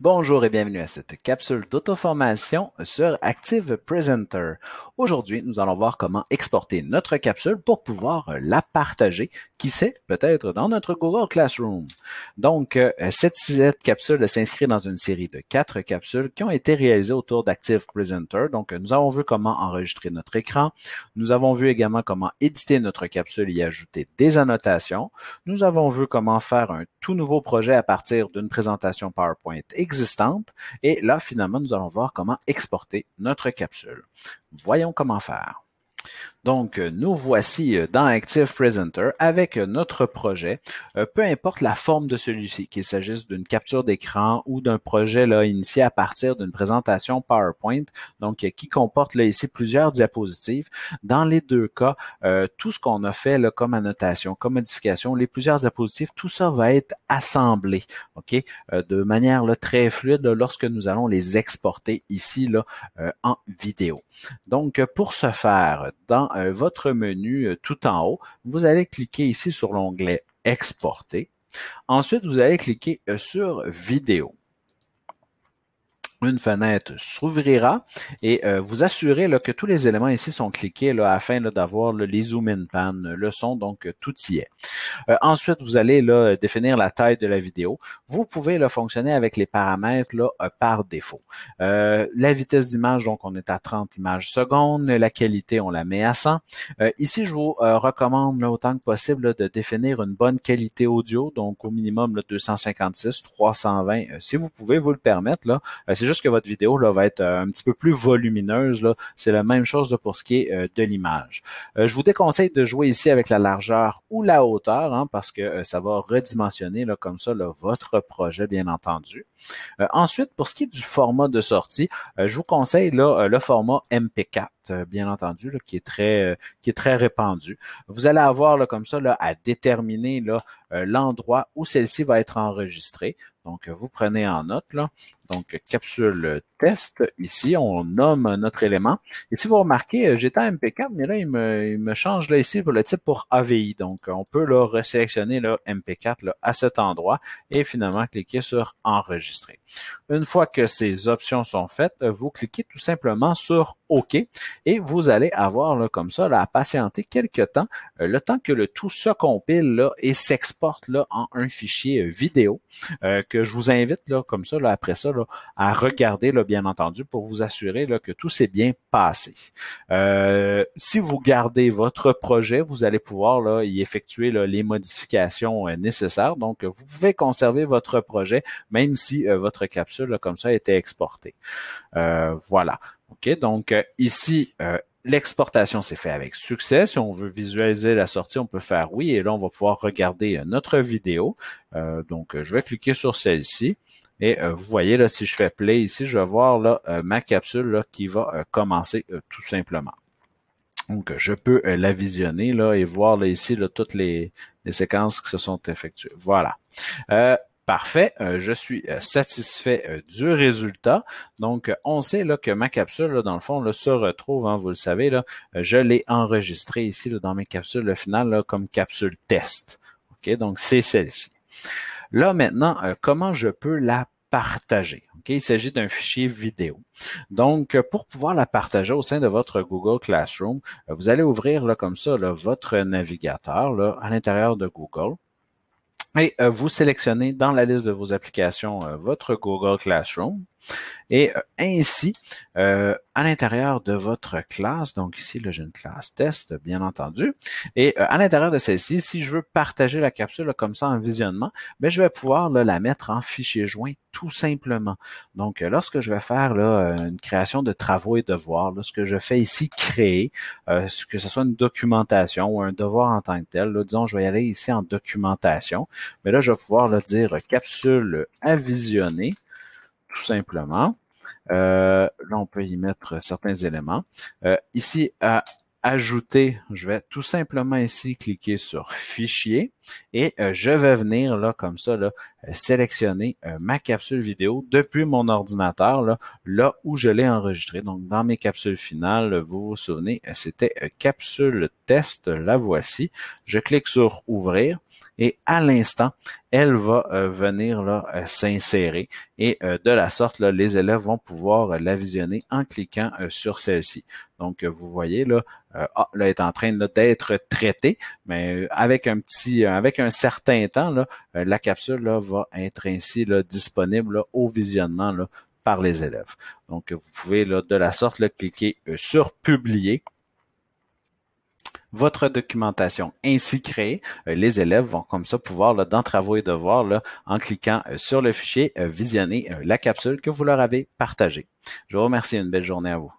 Bonjour et bienvenue à cette capsule d'auto-formation sur Active Presenter. Aujourd'hui, nous allons voir comment exporter notre capsule pour pouvoir la partager, qui sait, peut-être dans notre Google Classroom. Donc, euh, cette, capsule s'inscrit dans une série de quatre capsules qui ont été réalisées autour d'Active Presenter. Donc, nous avons vu comment enregistrer notre écran. Nous avons vu également comment éditer notre capsule et y ajouter des annotations. Nous avons vu comment faire un tout nouveau projet à partir d'une présentation PowerPoint et là, finalement, nous allons voir comment exporter notre capsule. Voyons comment faire. Donc, euh, nous voici euh, dans Active Presenter avec euh, notre projet, peu importe la forme de celui-ci, qu'il s'agisse d'une capture d'écran ou d'un projet là, initié à partir d'une présentation PowerPoint, donc qui comporte là ici plusieurs diapositives. Dans les deux cas, tout ce qu'on a fait là, comme annotation, comme modification, les plusieurs diapositives, tout ça va être assemblé, ok, de manière là, très fluide lorsque nous allons les exporter ici là en vidéo. Donc, pour ce faire, dans euh, votre menu euh, tout en haut, vous allez cliquer ici sur l'onglet Exporter. Ensuite, vous allez cliquer euh, sur Vidéo une fenêtre s'ouvrira et euh, vous assurez là, que tous les éléments ici sont cliqués là, afin d'avoir les zoom in pan, le son, donc euh, tout y est. Euh, ensuite, vous allez définir la taille de la vidéo. Vous pouvez là, fonctionner avec les paramètres par défaut. la vitesse d'image, donc on est à 30 images secondes. La qualité, on la met à 100. ici, je vous recommande autant que possible de définir une bonne qualité audio, donc au minimum là, 256, 320, si vous pouvez vous le permettre. Là, juste que votre vidéo là, va être euh, un petit peu plus volumineuse. C'est la même chose pour ce qui est euh, de l'image. Euh, je vous déconseille de jouer ici avec la largeur ou la hauteur hein, parce que ça va redimensionner là, comme ça votre projet, bien entendu. ensuite, pour ce qui est du format de sortie, je vous conseille là, le format MP4, bien entendu, qui, est très, qui est très répandu. Vous allez avoir là, comme ça là, à déterminer là, l'endroit où celle-ci va être enregistrée. Donc, vous prenez en note, là. Donc, capsule test. Ici, on nomme notre élément. Et si vous remarquez, euh, j'étais à MP4, mais là, il me, il me, change là ici pour le type pour AVI. Donc, on peut là resélectionner le MP4 là, à cet endroit et finalement cliquer sur enregistrer. Une fois que ces options sont faites, vous cliquez tout simplement sur OK et vous allez avoir là, comme ça là, à patienter quelques temps, euh, le temps que le tout se compile là, et s'exporte là en un fichier vidéo euh, je vous invite, là, comme ça, là, après ça, là, à regarder, là, bien entendu, pour vous assurer là, que tout s'est bien passé. Euh, si vous gardez votre projet, vous allez pouvoir là, y effectuer là, les modifications euh, nécessaires. Donc, vous pouvez conserver votre projet, même si euh, votre capsule, comme ça, a été exportée. voilà. OK, donc ici, L'exportation s'est faite avec succès. Si on veut visualiser la sortie, on peut faire oui. Et là, on va pouvoir regarder euh, notre vidéo. Euh, donc, euh, je vais cliquer sur celle-ci. Et vous voyez, là, si je fais play ici, je vais voir là, ma capsule là, qui va commencer tout simplement. Donc, je peux la visionner là, et voir là, ici toutes les, les séquences qui se sont effectuées. Voilà. Parfait, euh, je suis euh, satisfait euh, du résultat. Donc, on sait là, que ma capsule, là, dans le fond, là, se retrouve, hein, vous le savez, là, je l'ai enregistrée ici dans mes capsules le là, comme capsule test. Ok, Donc, c'est celle-ci. Là, maintenant, comment je peux la partager. Okay? Il s'agit d'un fichier vidéo. Donc, pour pouvoir la partager au sein de votre Google Classroom, vous allez ouvrir là, comme ça là, votre navigateur là, à l'intérieur de Google. Et euh, vous sélectionnez dans la liste de vos applications euh, votre Google Classroom. Et euh, ainsi, euh, à l'intérieur de votre classe, donc ici, j'ai une classe test, bien entendu, et euh, à l'intérieur de celle-ci, si je veux partager la capsule comme ça en visionnement, ben, je vais pouvoir la mettre en fichier joint tout simplement. Donc, lorsque je vais faire une création de travaux et devoirs, lorsque ce que je fais ici, créer, que ce soit une documentation ou un devoir en tant que tel, disons, je vais y aller ici en documentation, mais là, je vais pouvoir dire capsule à visionner tout simplement. Euh, là, on peut y mettre certains éléments. Euh, ici, à ajouter, je vais tout simplement ici cliquer sur fichier et euh, je vais venir là comme ça là, euh, sélectionner euh, ma capsule vidéo depuis mon ordinateur là, là où je l'ai enregistrée. Donc dans mes capsules finales, vous vous souvenez, c'était capsule test, la voici. Je clique sur ouvrir et à l'instant, elle va venir là s'insérer et de la sorte là, les élèves vont pouvoir la visionner en cliquant sur celle-ci. Donc vous voyez là, ah, là elle est en train d'être traitée, mais avec un petit avec un certain temps, euh, la capsule va être ainsi disponible au visionnement par les élèves. Donc, vous pouvez de la sorte cliquer euh, sur Publier votre documentation ainsi créée. Euh, les élèves vont comme ça pouvoir, dans Travaux et Devoirs, là, en cliquant sur le fichier, visionner la capsule que vous leur avez partagée. Je vous remercie. Une belle journée à vous.